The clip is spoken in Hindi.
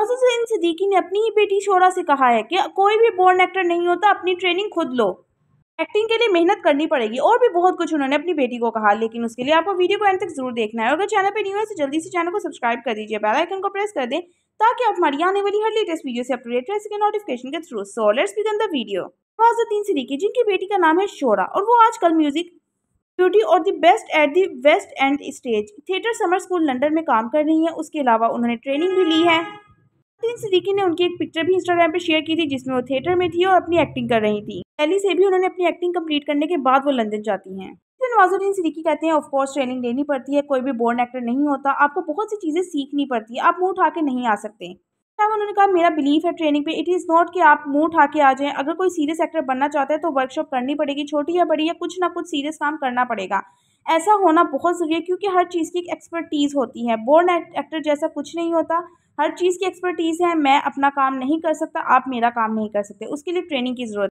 नौसुसैन सदीकी ने अपनी ही बेटी शोरा से कहा है कि कोई भी बोर्न एक्टर नहीं होता अपनी ट्रेनिंग खुद लो एक्टिंग के लिए मेहनत करनी पड़ेगी और भी बहुत कुछ उन्होंने अपनी बेटी को कहा लेकिन उसके लिए आपको वीडियो को एंड तक जरूर देखना है अगर चैनल पर न्यू है तो जल्दी से चैनल को सब्सक्राइब कर दीजिए बेल आइकन को प्रेस कर दें ताकि आप हमारी आने वाली हर लेटेस्ट वीडियो से अपडेट रह सके नोटिफिकेशन के through so let's begin the video Nawazuddin Siddiqui जिनकी बेटी का नाम है शोरा और वो आजकल म्यूजिक ब्यूटी और the best at the west end stage theatre summer school London में काम कर रही है उसके अलावा उन्होंने ट्रेनिंग भी ली है सिद्दीकी ने उनकी एक पिक्चर भी इंस्टाग्राम पर शेयर की थी जिसमें वो थिएटर में थी और अपनी एक्टिंग कर रही थी पहली से भी उन्होंने अपनी एक्टिंग कंप्लीट करने के बाद वो लंदन जाती हैं नवाजुद्दीन सिद्दीकी कहते हैं ऑफकोर्स ट्रेनिंग लेनी पड़ती है कोई भी बोर्न एक्टर नहीं होता आपको बहुत सी चीज़ें सीखनी पड़ती है आप मुंह उठा के नहीं आ सकते तब उन्होंने कहा मेरा बिलीफ है ट्रेनिंग पे इट इज़ नॉट कि आप मुंह उठा के आ जाएं अगर कोई सीरियस एक्टर बनना चाहता है तो वर्कशॉप करनी पड़ेगी छोटी या बड़ी या कुछ ना कुछ सीरियस काम करना पड़ेगा ऐसा होना बहुत ज़रूरी है क्योंकि हर चीज़ की एक एक्सपर्टीज़ होती है बोर्न एक्टर जैसा कुछ नहीं होता हर चीज़ की एक्सपर्टीज़ है मैं अपना काम नहीं कर सकता आप मेरा काम नहीं कर सकते उसके लिए ट्रेनिंग की ज़रूरत